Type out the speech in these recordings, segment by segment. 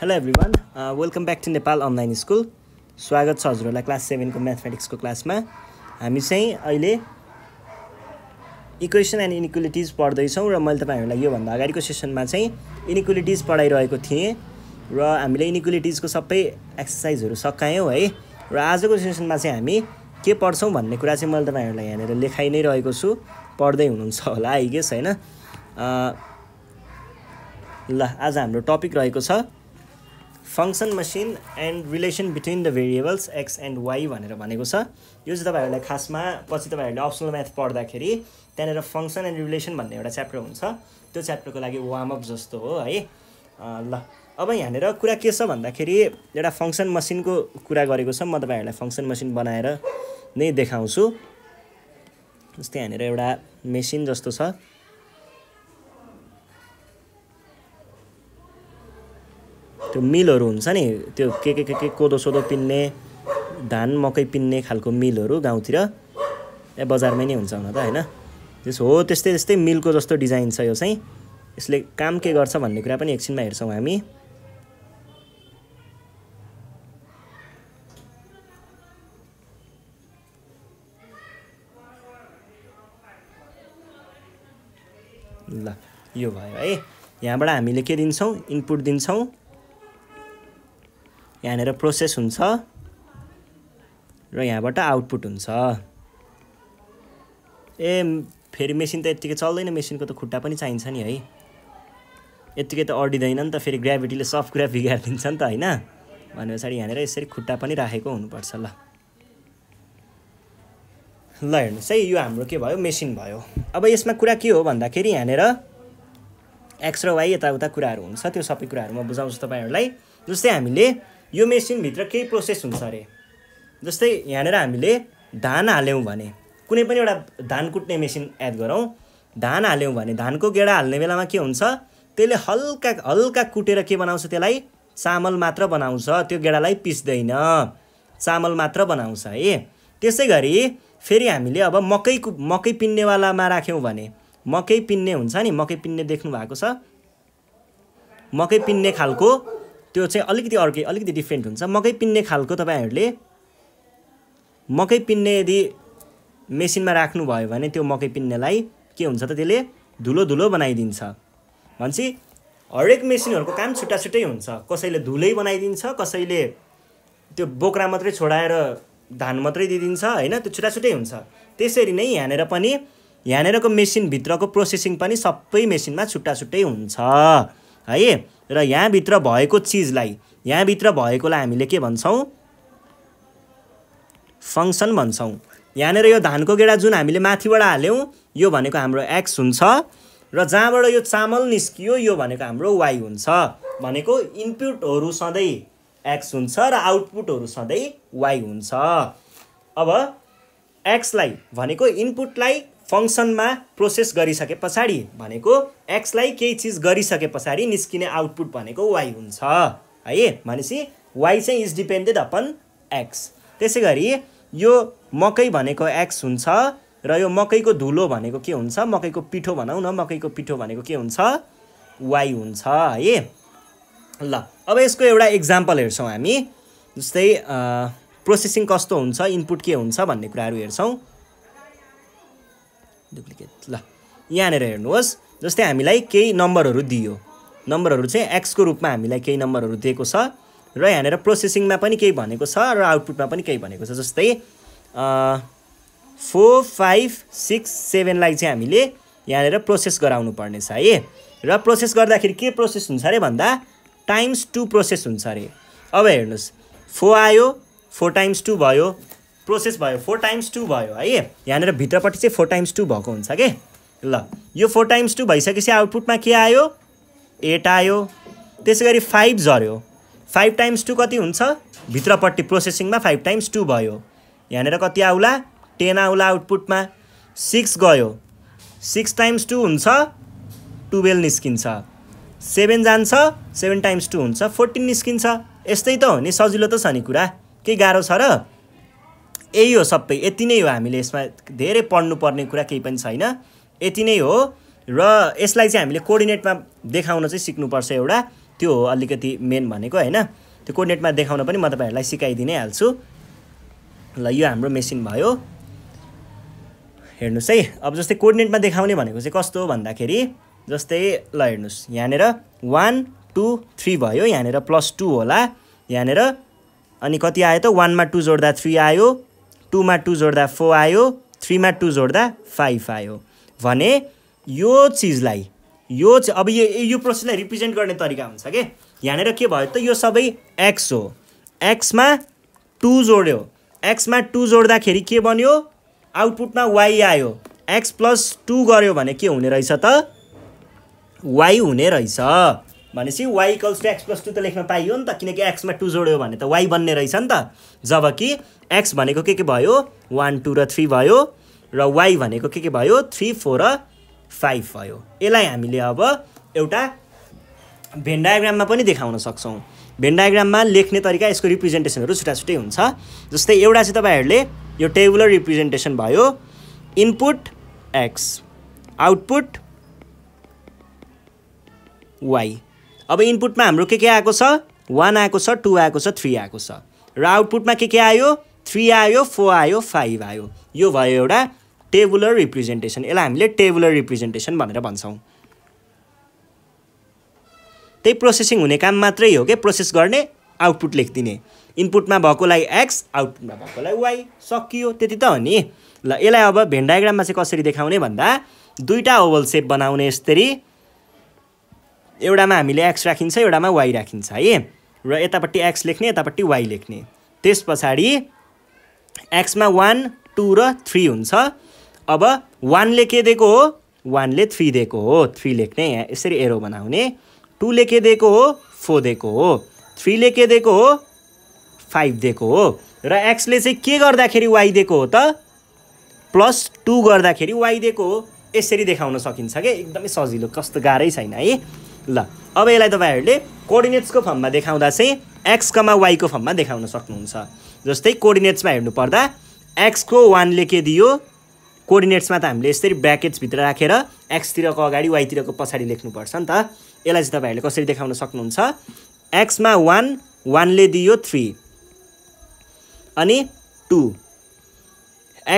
hello everyone welcome back to Nepal online school स्वागत छ हजुरहरूलाई क्लास सेभेनको म्याथमेटिक्सको क्लासमा हामी चाहिँ अहिले इक्वेसन एन्ड इनिक्वलिटिज पढ्दैछौँ र मैले तपाईँहरूलाई योभन्दा अगाडिको सेसनमा चाहिँ इनिक्वलिटिज पढाइरहेको थिएँ र हामीले इनिक्वलिटिजको सबै एक्सर्साइजहरू सकायौँ है र आजको सेसनमा चाहिँ हामी के पढ्छौँ भन्ने कुरा चाहिँ मैले तपाईँहरूलाई यहाँनिर लेखाइ नै रहेको छु पढ्दै हुनुहुन्छ होला आइगेस होइन ल आज हाम्रो टपिक रहेको छ function machine and relation between the variables X and Y भनेर भनेको छ यो चाहिँ तपाईँहरूलाई खासमा पछि तपाईँहरूले अप्सनल म्याथ पढ्दाखेरि त्यहाँनिर फङ्सन एन्ड रिलेसन भन्ने एउटा च्याप्टर हुन्छ त्यो च्याप्टरको लागि वार्मअप जस्तो हो है ल अब यहाँनिर कुरा के छ भन्दाखेरि एउटा फङ्सन मसिनको कुरा गरेको छ म तपाईँहरूलाई फङ्सन मसिन बनाएर नै देखाउँछु जस्तै यहाँनिर एउटा मेसिन जस्तो छ त्यो मिलहरू हुन्छ नि त्यो के के के के कोदो सोदो पिन्ने धान मकै पिन्ने खालको मिलहरू गाउँतिर ए बजारमै नै हुन्छ हुन त होइन त्यसो हो त्यस्तै त्यस्तै मिलको जस्तो डिजाइन छ यो चाहिँ यसले काम के गर्छ भन्ने कुरा पनि एकछिनमा हेर्छौँ हामी ल यो भयो है यहाँबाट हामीले के दिन्छौँ इनपुट दिन्छौँ यहाँनिर प्रोसेस हुन्छ र यहाँबाट आउटपुट हुन्छ ए फेरि मेसिन त यत्तिकै चल्दैन मेसिनको त खुट्टा पनि चाहिन्छ नि है यत्तिकै त अडिँदैन नि त फेरि ग्राभिटीले सफ्ट कुरा बिगारिदिन्छ नि त होइन भने पछाडि यहाँनिर यसरी खुट्टा पनि राखेको हुनुपर्छ ल ल हेर्नुहोस् है यो हाम्रो के भयो मेसिन भयो अब यसमा कुरा के हो भन्दाखेरि यहाँनिर एक्स र वाई यताउता कुराहरू हुन्छ त्यो सबै कुराहरू म बुझाउँछु तपाईँहरूलाई जस्तै हामीले यो मेसिनभित्र केही प्रोसेस हुन्छ अरे जस्तै यहाँनिर हामीले धान हाल्यौँ भने कुनै पनि एउटा धान कुट्ने मेसिन एड गरौँ धान हाल्यौँ भने धानको गेडा हाल्ने बेलामा के हुन्छ त्यसले हल्का हल्का कुटेर के बनाउँछ त्यसलाई चामल मात्र बनाउँछ त्यो गेडालाई पिस्दैन चामल मात्र बनाउँछ है त्यसै गरी फेरि हामीले अब मकै मकै पिन्नेवालामा राख्यौँ भने मकै पिन्ने हुन्छ नि मकै पिन्ने देख्नु भएको छ मकै पिन्ने खालको त्यो चाहिँ अलिकति अर्कै अलिकति डिफ्रेन्ट हुन्छ मकै पिन्ने खालको तपाईँहरूले मकै पिन्ने यदि मेसिनमा राख्नुभयो भने त्यो मकै पिन्नेलाई के हुन्छ त त्यसले धुलो धुलो बनाइदिन्छ भनेपछि हरेक मेसिनहरूको काम छुट्टा छुट्टै हुन्छ कसैले धुलै बनाइदिन्छ कसैले त्यो बोक्रा मात्रै छोडाएर धान मात्रै दिइदिन्छ होइन त्यो छुट्टा छुट्टै हुन्छ त्यसरी नै यहाँनिर पनि यहाँनिरको मेसिनभित्रको प्रोसेसिङ पनि सबै मेसिनमा छुट्टा छुट्टै हुन्छ है र यहाँभित्र भएको चिजलाई यहाँभित्र भएकोलाई हामीले के भन्छौँ फङ्सन भन्छौँ यहाँनिर यो धानको गेडा जुन हामीले माथिबाट हाल्यौँ यो भनेको हाम्रो एक्स हुन्छ र जहाँबाट यो चामल निस्कियो यो भनेको हाम्रो वाइ हुन्छ भनेको इनपुटहरू सधैँ एक्स हुन्छ र आउटपुटहरू सधैँ वाइ हुन्छ अब एक्सलाई भनेको इनपुटलाई फङ्सनमा प्रोसेस गरिसके पछाडि भनेको एक्सलाई केही चिज गरिसके पछाडि निस्किने आउटपुट भनेको वाइ हुन्छ है भनेपछि वाइ चाहिँ इज डिपेन्डेड अपन एक्स त्यसै गरी यो मकै भनेको एक्स हुन्छ र यो मकैको धुलो भनेको के हुन्छ मकैको पिठो भनौँ न मकैको पिठो भनेको के हुन्छ वाइ हुन्छ है ल अब यसको एउटा इक्जाम्पल हेर्छौँ हामी जस्तै प्रोसेसिङ कस्तो हुन्छ इनपुट के हुन्छ भन्ने कुराहरू हेर्छौँ डुप्लिकेट ल यहाँनिर हेर्नुहोस् जस्तै हामीलाई केही नम्बरहरू दियो नम्बरहरू चाहिँ एक्सको रूपमा हामीलाई केही नम्बरहरू दिएको छ र यहाँनिर प्रोसेसिङमा पनि केही भनेको छ र आउटपुटमा पनि केही भनेको छ जस्तै फोर फाइभ सिक्स सेभेनलाई चाहिँ हामीले यहाँनिर प्रोसेस गराउनु पर्नेछ है र प्रोसेस गर्दाखेरि के प्रोसेस हुन्छ अरे भन्दा टाइम्स टू प्रोसेस हुन्छ अरे अब हेर्नुहोस् फोर आयो फोर टाइम्स टू भयो प्रोसेस भयो फोर टाइम्स टू भयो है यहाँनिर भित्रपट्टि चाहिँ फोर टाइम्स टू भएको हुन्छ कि ल यो फोर टाइम्स टू भइसकेपछि आउटपुटमा के आयो एट आयो त्यसै गरी फाइभ झऱ्यो फाइभ टाइम्स टू कति हुन्छ भित्रपट्टि प्रोसेसिङमा फाइभ टाइम्स टू भयो यहाँनिर कति आउला टेन आउला आउटपुटमा सिक्स गयो सिक्स टाइम्स टू हुन्छ टुवेल्भ निस्किन्छ सेभेन जान्छ सेभेन टाइम्स टू हुन्छ फोर्टिन निस्किन्छ यस्तै त हो नि सजिलो त छ नि कुरा केही गाह्रो छ र यही हो सबै यति नै हो हामीले यसमा धेरै पढ्नुपर्ने कुरा केही पनि छैन यति नै हो र यसलाई चाहिँ हामीले कोर्डिनेटमा देखाउन चाहिँ सिक्नुपर्छ एउटा त्यो हो अलिकति मेन भनेको होइन त्यो कोर्डिनेटमा देखाउन पनि म तपाईँहरूलाई सिकाइदिनै हाल्छु ल यो हाम्रो मेसिन भयो हेर्नुहोस् है अब जस्तै कोर्डिनेटमा देखाउने भनेको चाहिँ कस्तो हो भन्दाखेरि जस्तै ल हेर्नुहोस् यहाँनिर वान टू थ्री भयो यहाँनिर प्लस टू होला यहाँनिर अनि कति आयो त वानमा टू जोड्दा थ्री आयो टूमा टू जोड्दा फोर आयो थ्रीमा टू जोड्दा फाइभ आयो भने यो चिजलाई यो अब यो यो प्रोसेसलाई रिप्रेजेन्ट गर्ने तरिका हुन्छ कि यहाँनिर के भयो त यो सबै एक्स हो एक्समा टू जोड्यो एक्समा टू जोड्दाखेरि के बन्यो आउटपुटमा वाइ आयो एक्स प्लस टू गऱ्यो भने के हुने रहेछ त वाइ हुने रहेछ भनेपछि Y equals to X plus two त लेख्न पाइयो नि त किनकि एक्समा टू जोड्यो भने त वाइ बन्ने रहेछ नि त जब कि एक्स भनेको के के भयो वान टू र थ्री भयो र वाइ भनेको के के भयो थ्री फोर र फाइभ भयो यसलाई हामीले अब एउटा भेन पनि देखाउन सक्छौँ भेन लेख्ने तरिका यसको रिप्रेजेन्टेसनहरू छुट्टा छुट्टै हुन्छ जस्तै एउटा चाहिँ तपाईँहरूले यो टेबुलर रिप्रेजेन्टेसन भयो इनपुट एक्स आउटपुट वाइ अब इनपुटमा हाम्रो के के आएको छ वान आएको छ टू आएको छ थ्री आएको छ र आउटपुटमा के के आयो थ्री आयो फोर आयो फाइभ आयो यो भयो एउटा टेबुलर रिप्रेजेन्टेसन यसलाई हामीले टेबुलर रिप्रेजेन्टेसन भनेर भन्छौँ त्यही प्रोसेसिङ हुने काम मात्रै हो कि प्रोसेस गर्ने आउटपुट लेखिदिने इनपुटमा भएकोलाई एक्स आउटपुटमा भएकोलाई वाइ सकियो त्यति त हो नि ल यसलाई अब भेन डायग्राममा चाहिँ कसरी देखाउने भन्दा दुईवटा ओभल सेप बनाउने यसरी एउटामा हामीले एक्स राखिन्छ एउटामा वाई राखिन्छ है र यतापट्टि एक्स लेख्ने यतापट्टि वाई लेख्ने त्यस पछाडि एक्समा वान टू र थ्री हुन्छ अब वानले के दिएको हो वानले थ्री दिएको हो थ्री लेख्ने यहाँ यसरी एरो बनाउने टूले के दिएको हो फोर दिएको हो थ्रीले के दिएको हो फाइभ दिएको हो र एक्सले चाहिँ के गर्दाखेरि वाई दिएको हो त प्लस टू गर्दाखेरि वाई दिएको हो यसरी देखाउन सकिन्छ कि एकदमै सजिलो कस्तो गाह्रै छैन है ल अब यसलाई तपाईँहरूले कोर्डिनेट्सको फर्ममा देखाउँदा चाहिँ कमा वाईको फर्ममा देखाउन सक्नुहुन्छ जस्तै कोर्डिनेट्समा हेर्नुपर्दा एक्सको वानले के दियो कोर्डिनेट्समा त हामीले यसरी ब्याकेट्सभित्र राखेर एक्सतिरको अगाडि वाइतिरको पछाडि लेख्नुपर्छ नि त यसलाई चाहिँ तपाईँहरूले कसरी देखाउन सक्नुहुन्छ एक्समा वान वानले दियो थ्री अनि टू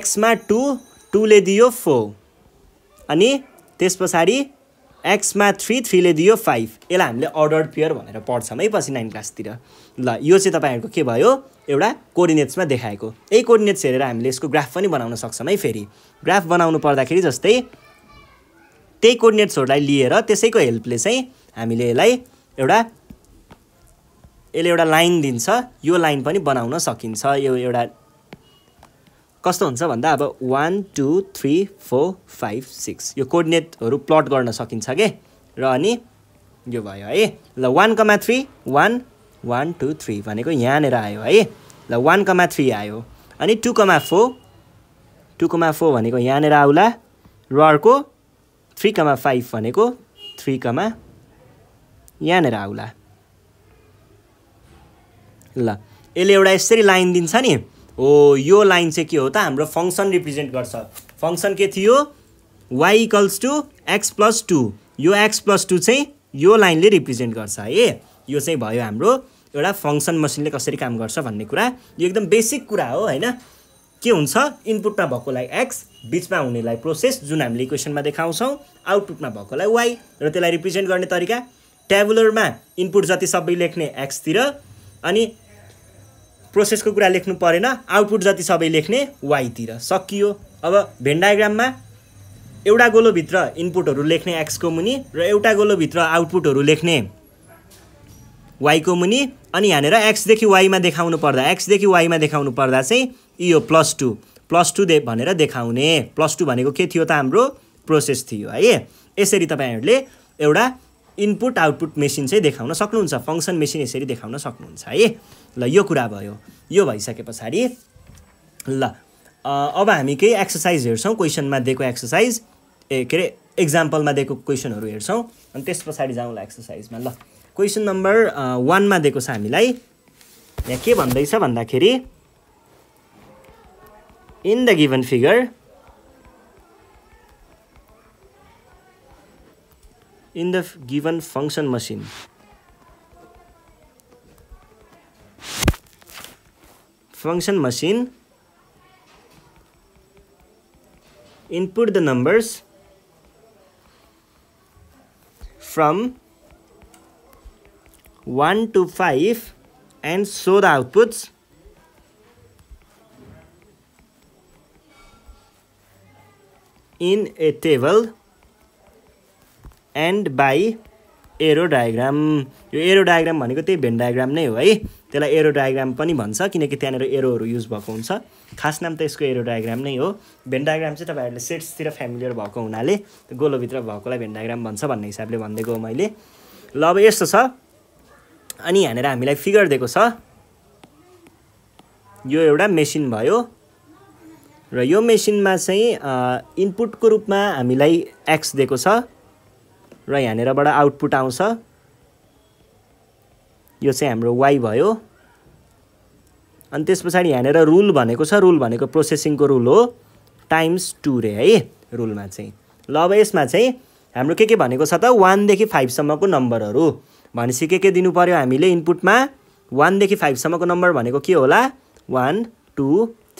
एक्समा टू टूले दियो फोर अनि त्यस पछाडि एक्समा थ्री थ्रीले दियो फाइभ यसलाई हामीले अर्डर पेयर भनेर पढ्छौँ है पछि नाइन क्लासतिर ल यो चाहिँ तपाईँहरूको के भयो एउटा कोर्डिनेट्समा देखाएको यही कोर्डिनेट्स हेरेर हामीले यसको ग्राफ पनि बनाउन सक्छौँ है फेरि ग्राफ बनाउनु पर्दाखेरि जस्तै त्यही कोर्डिनेट्सहरूलाई लिएर त्यसैको हेल्पले चाहिँ हामीले यसलाई एउटा यसले एउटा लाइन दिन्छ यो लाइन पनि बनाउन सकिन्छ यो एउटा कस्तो हुन्छ भन्दा अब one two three four five six यो कोर्डिनेटहरू प्लट गर्न सकिन्छ के र अनि यो भयो है ल one comma three one one two three भनेको यहाँनिर आयो है ल वान कमा थ्री आयो अनि two comma four two comma four भनेको यहाँनिर आउला र अर्को थ्री कमा फाइभ भनेको थ्री कमा यहाँनिर आउला ल यसले एउटा यसरी लाइन दिन्छ नि हो यो लाइन चाहिँ के हो त हाम्रो फङ्सन रिप्रेजेन्ट गर्छ फङ्सन के थियो Y equals to X plus two यो एक्स प्लस टू चाहिँ यो लाइनले रिप्रेजेन्ट गर्छ है यो चाहिँ भयो हाम्रो एउटा फङ्सन मसिनले कसरी काम गर्छ भन्ने कुरा यो एकदम बेसिक कुरा हो होइन के हुन्छ इनपुटमा भएकोलाई एक्स बिचमा हुनेलाई प्रोसेस जुन हामीले इक्वेसनमा देखाउँछौँ आउटपुटमा भएकोलाई वाइ र त्यसलाई रिप्रेजेन्ट गर्ने तरिका ट्याबुलरमा इनपुट जति सबै लेख्ने एक्सतिर अनि प्रोसेसको कुरा लेख्नु परेन आउटपुट जति सबै लेख्ने वाइतिर सकियो अब भेन्डाग्राममा एउटा गोलोभित्र इनपुटहरू लेख्ने एक्सको मुनि र एउटा गोलोभित्र आउटपुटहरू लेख्ने वाइको मुनि अनि यहाँनिर एक्सदेखि वाइमा देखाउनु पर्दा एक्सदेखि वाइमा देखाउनु पर्दा चाहिँ यो प्लस टू प्लस टू दे भनेर देखाउने प्लस टू भनेको के थियो त हाम्रो प्रोसेस थियो है यसरी तपाईँहरूले एउटा इनपुट आउटपुट मेसिन चाहिँ देखाउन सक्नुहुन्छ फङ्सन मेसिन यसरी देखाउन सक्नुहुन्छ है ल यो कुरा भयो यो भइसके पछाडि ल अब हामी केही एक्सर्साइज हेर्छौँ क्वेसनमा दिएको एक्सर्साइज ए के अरे एक्जाम्पलमा दिएको क्वेसनहरू हेर्छौँ अनि त्यस पछाडि जाउँला एक्सर्साइजमा ल क्वेसन नम्बर वानमा दिएको छ हामीलाई यहाँ के भन्दैछ भन्दाखेरि in the given figure in the given function machine function machine input the numbers from 1 to 5 and show the outputs in a table and by arrow diagram Your arrow diagram is त्यही Venn diagram नै हो है त्यसलाई arrow diagram पनि भन्छ किनकि त्यहाँनिर एरोहरू use भएको हुन्छ खास नाम त यसको एरो डायग्राम नै हो भेन डायग्राम चाहिँ तपाईँहरूले सेट्सतिर फ्यामिलियर भएको हुनाले गोलोभित्र भएकोलाई भेन डायग्राम भन्छ भन्ने हिसाबले भनिदिएको हो मैले ल अब यस्तो छ अनि यहाँनिर हामीलाई फिगर दिएको छ यो एउटा मेसिन भयो र यो मेसिनमा चाहिँ इनपुटको रूपमा हामीलाई एक्स दिएको छ र यहाँनिरबाट आउटपुट आउँछ यो चाहिँ हाम्रो वाइ भयो अनि त्यस पछाडि यहाँनिर रुल भनेको छ रुल भनेको प्रोसेसिङको रुल हो टाइम्स टू रे है रुलमा चाहिँ ल अब यसमा चाहिँ हाम्रो के के भनेको छ त वानदेखि फाइभसम्मको नम्बरहरू भनेपछि के के दिनु पऱ्यो हामीले इनपुटमा वानदेखि फाइभसम्मको नम्बर भनेको के होला one two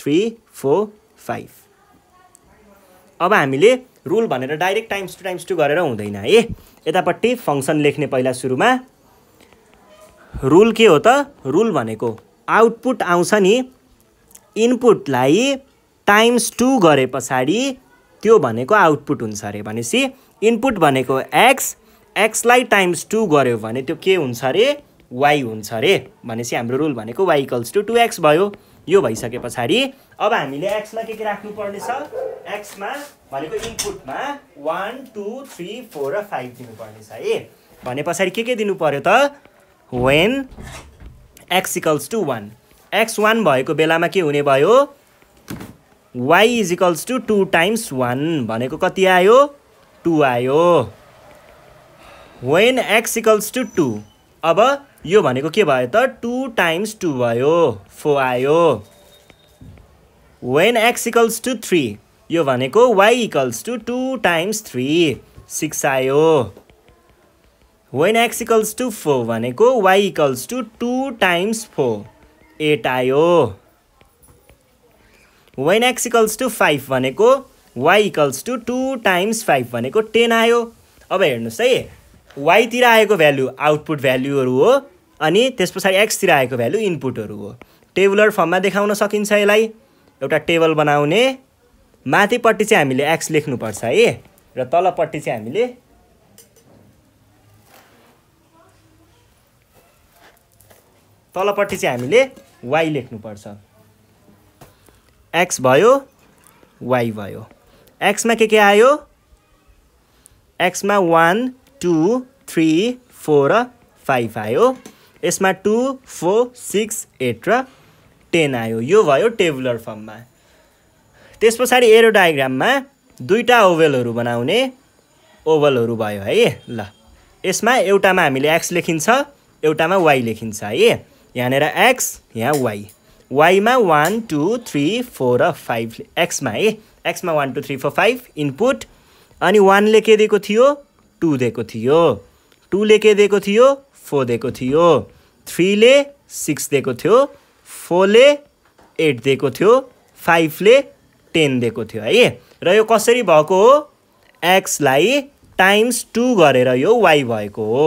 three four five अब हामीले रुल भनेर direct times two times two गरेर हुँदैन है यतापट्टि फङ्सन लेख्ने पहिला सुरुमा रुल के हो त रुल भनेको आउटपुट आउँछ नि इनपुटलाई टाइम्स टू गरे पछाडि त्यो भनेको आउटपुट हुन्छ अरे भनेपछि इनपुट भनेको एक्स एक्सलाई टाइम्स टू गऱ्यो भने त्यो के हुन्छ अरे वाइ हुन्छ अरे भनेपछि हाम्रो रुल भनेको Y equals equals to two X भयो यो भइसके पछाडि अब हामीले एक्समा के के राख्नुपर्नेछ छ एक्समा भनेको इनपुटमा वान टू थ्री फोर र फाइभ दिनुपर्नेछ है भने पछाडि के के दिनु पर्यो त when X to two one X one भएको बेलामा के हुने भयो Y is equals to two times one भनेको कति आयो टु आयो when X equals to two अब यो भनेको के भयो त टु टाइम्स टू भयो फोर आयो when X equals to three यो भनेको Y equals to two times three six आयो when X equals to four भनेको Y equals to two times four eight आयो when X equals to five भनेको Y equals to two times five भनेको ten आयो अब हेर्नुहोस् है वाइतिर आएको भ्याल्यु आउटपुट भ्याल्युहरू हो अनि त्यस पछाडि एक्सतिर आएको भ्याल्यु इनपुटहरू हो टेबुलर फर्ममा देखाउन सकिन्छ यसलाई एउटा टेबल बनाउने माथिपट्टि चाहिँ हामीले एक्स लेख्नुपर्छ है र तलपट्टि चाहिँ हामीले तलपट्टि चाहिँ हामीले वाइ लेख्नुपर्छ एक्स भयो वाइ भयो एक्समा के के आयो एक्समा वान टू थ्री फोर र फाइभ आयो यसमा टु फोर सिक्स एट र टेन आयो यो भयो टेबुलर फर्ममा त्यस पछाडि एरो डायग्राममा दुईवटा ओभलहरू बनाउने ओभलहरू भयो है ल यसमा एउटामा हामीले एक्स लेखिन्छ एउटामा वाइ लेखिन्छ है यहाँनिर एक्स यहाँ वाइ वाइमा वान टू थ्री फोर र फाइभ एक्समा है एक्समा one two three four five input अनि वानले के दिएको थियो टू दिएको थियो टूले के दिएको थियो फोर दिएको थियो थ्रीले सिक्स दिएको थियो फोरले एट दिएको थियो फाइभले टेन दिएको थियो है र यो कसरी भएको हो एक्सलाई टाइम्स टू गरेर यो वाई भएको हो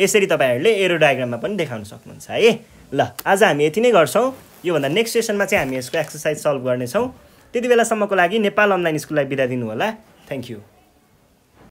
यसरी तपाईँहरूले एरो डायग्राममा पनि देखाउन सक्नुहुन्छ है ल आज हामी यति नै गर्छौँ योभन्दा नेक्स्ट सेसनमा चाहिँ हामी यसको एक्सर्साइज सल्भ गर्नेछौँ त्यति बेलासम्मको लागि नेपाल अनलाइन स्कुललाई बिदा दिनु होला थ्याङ्क यू